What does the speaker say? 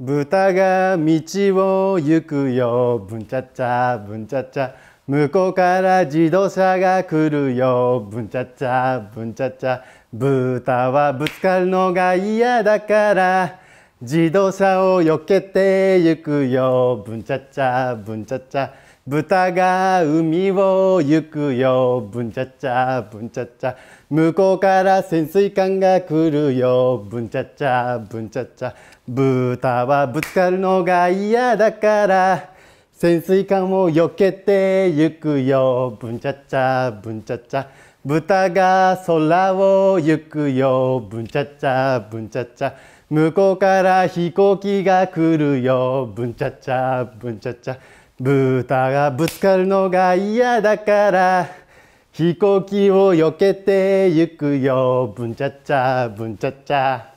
豚が道を行くよブンチャッチャブンチャッチャ向こうから自動車が来るよブンチャッチャブンチャッチャ豚はぶつかるのが嫌だから自動車を避けて行くよぶんちゃっちゃぶんちゃっちゃ豚が海を行くよぶんちゃっちゃぶんちゃっちゃ向こうから潜水艦が来るよぶんちゃっちゃぶんちゃっちゃ豚はぶつかるのが嫌だから潜水艦をよけてゆくよぶんちゃっちゃぶんちゃっちゃ豚が空をゆくよぶんちゃっちゃぶんちゃっちゃ向こうから飛行機が来るよぶんちゃっちゃぶんちゃっちゃ豚がぶつかるのが嫌だから飛行機をよけてゆくよぶんちゃっちゃぶんちゃっちゃ